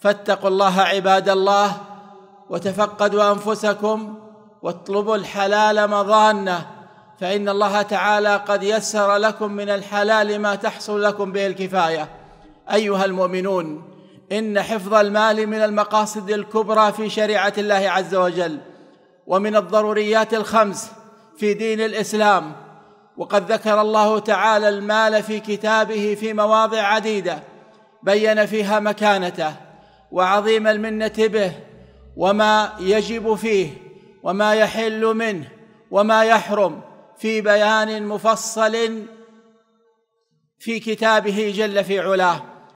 فاتقوا الله عباد الله وتفقدوا انفسكم واطلبوا الحلال مظانه فان الله تعالى قد يسر لكم من الحلال ما تحصل لكم به الكفايه ايها المؤمنون ان حفظ المال من المقاصد الكبرى في شريعه الله عز وجل ومن الضروريات الخمس في دين الاسلام وقد ذكر الله تعالى المال في كتابه في مواضع عديده بين فيها مكانته وعظيم المنه به وما يجب فيه وما يحل منه وما يحرم في بيان مفصل في كتابه جل في علاه